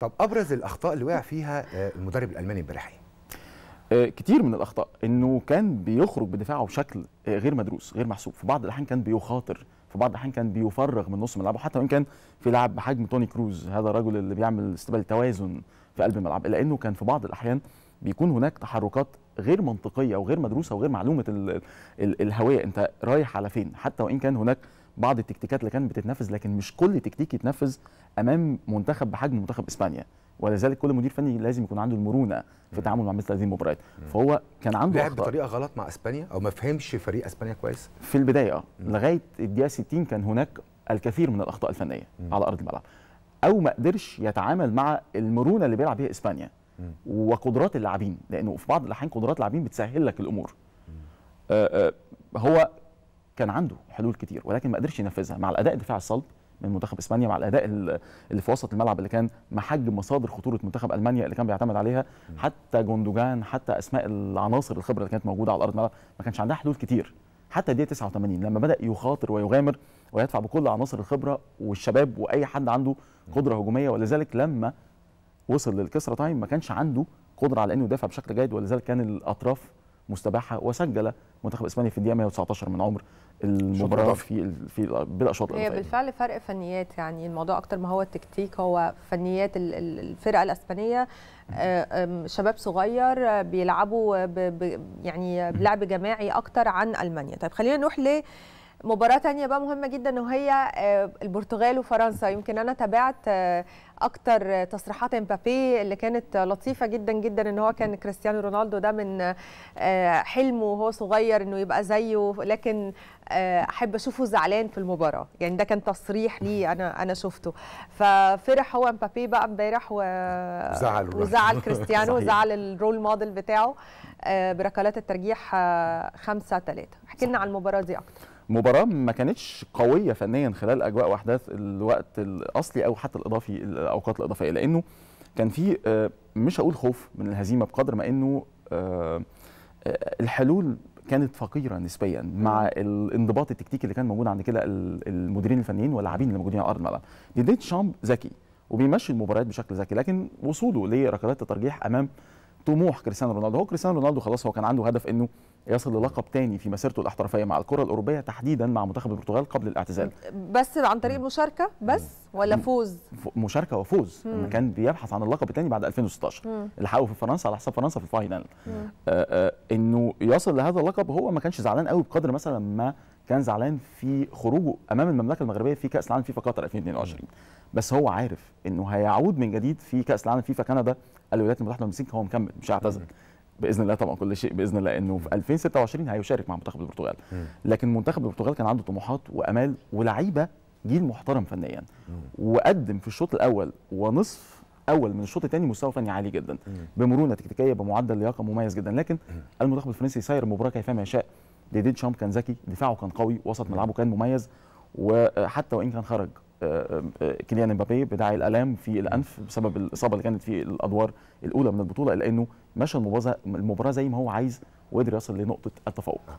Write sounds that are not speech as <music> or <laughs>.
طب ابرز الاخطاء اللي وقع فيها آه، المدرب الالماني امبارح إيه؟ آه، كتير من الاخطاء انه كان بيخرج بدفاعه بشكل آه، غير مدروس غير محسوب في بعض الاحيان كان بيخاطر في بعض الاحيان كان بيفرغ من نص ملعبه حتى وان كان في لاعب بحجم توني كروز هذا الرجل اللي بيعمل استبدال توازن في قلب الملعب الا انه كان في بعض الاحيان بيكون هناك تحركات غير منطقيه وغير مدروسه وغير معلومه الـ الـ الهويه انت رايح على فين حتى وان كان هناك بعض التكتيكات اللي كانت بتتنفذ لكن مش كل تكتيك يتنفذ امام منتخب بحجم منتخب اسبانيا ولذلك كل مدير فني لازم يكون عنده المرونه في التعامل مع مثل هذه المباريات فهو كان عنده لعب بطريقه غلط مع اسبانيا او ما فهمش فريق اسبانيا كويس في البدايه آه. لغايه الدقيقه 60 كان هناك الكثير من الاخطاء الفنيه مم. على ارض الملعب او ما قدرش يتعامل مع المرونه اللي بيلعب بيها اسبانيا وقدرات اللاعبين لانه في بعض الاحيان قدرات اللاعبين بتسهل لك الامور آه، آه، هو كان عنده حلول كتير ولكن ما قدرش ينفذها مع الاداء الدفاع الصلب من منتخب اسبانيا مع الاداء اللي في وسط الملعب اللي كان محجم مصادر خطوره منتخب المانيا اللي كان بيعتمد عليها حتى جوندوجان حتى اسماء العناصر الخبره اللي كانت موجوده على ارض الملعب ما كانش عندها حلول كتير حتى دي 89 لما بدا يخاطر ويغامر ويدفع بكل عناصر الخبره والشباب واي حد عنده قدره هجوميه ولذلك لما وصل للكسرة تايم ما كانش عنده قدرة على أنه يدافع بشكل جيد ولذلك كان الأطراف مستباحة وسجل منتخب إسبانيا في الدقيقة 119 من عمر المباراة في في بدأ شوط هي بالفعل فرق فنيات يعني الموضوع أكتر ما هو التكتيك هو فنيات الفرقة الإسبانية آه، شباب صغير بيلعبوا يعني بلعب جماعي أكتر عن ألمانيا طيب خلينا نروح ل مباراه تانية بقى مهمه جدا وهي آه، البرتغال وفرنسا يمكن انا تابعت آه، اكتر تصريحات امبابي اللي كانت لطيفه جدا جدا ان هو كان كريستيانو رونالدو ده من آه، حلمه وهو صغير انه يبقى زيه لكن احب اشوفه زعلان في المباراه يعني ده كان تصريح لي انا انا شفته ففرح هو امبابي بقى امبارح و... وزعل كريستيانو <laughs> وزعل الرول موديل بتاعه بركلات الترجيح 5 3 احكي لنا على المباراه دي اكتر مباراه ما كانتش قويه فنيا خلال اجواء واحداث الوقت الاصلي او حتى الاضافي الاوقات الاضافيه لانه كان في آه، مش هقول خوف من الهزيمه بقدر ما انه آه، آه، الحلول كانت فقيره نسبيا مع الانضباط التكتيكي اللي كان موجود عند كده المديرين الفنيين واللاعبين اللي موجودين على ارض الملعب ديديت شامب ذكي وبيمشي المباريات بشكل ذكي لكن وصوله لركلات الترجيح امام طموح كريستيانو رونالدو هو كريستيانو رونالدو خلاص هو كان عنده هدف انه يصل للقب تاني في مسيرته الاحترافيه مع الكره الاوروبيه تحديدا مع منتخب البرتغال قبل الاعتزال بس عن طريق المشاركه بس ولا فوز مشاركه وفوز مم. كان بيبحث عن اللقب التاني بعد 2016 مم. اللي حققه في فرنسا على حساب فرنسا في الفاينل آه، آه، انه يصل لهذا اللقب هو ما كانش زعلان قوي بقدر مثلا ما كان زعلان في خروجه امام المملكه المغربيه في كاس العالم فيفا قطر 2022 بس هو عارف انه هيعود من جديد في كاس العالم فيفا كندا الولايات المتحده والمكسيك هو مكمل مش هيعتزل باذن الله طبعا كل شيء باذن الله انه في 2026 هيشارك مع منتخب البرتغال لكن منتخب البرتغال كان عنده طموحات وامال ولعيبه جيل محترم فنيا وقدم في الشوط الاول ونصف اول من الشوط الثاني مستوى فني عالي جدا بمرونه تكتيكيه بمعدل لياقه مميز جدا لكن المنتخب الفرنسي سير المباراه كيفما يشاء ديدي شامب كان ذكي دفاعه كان قوي وسط ملعبه كان مميز وحتى وان كان خرج كيليان امبابي بداعي الالام في الانف بسبب الاصابه اللي كانت في الادوار الاولى من البطوله لانه مشى المباراه المباراه زي ما هو عايز وقدر يصل لنقطه التفوق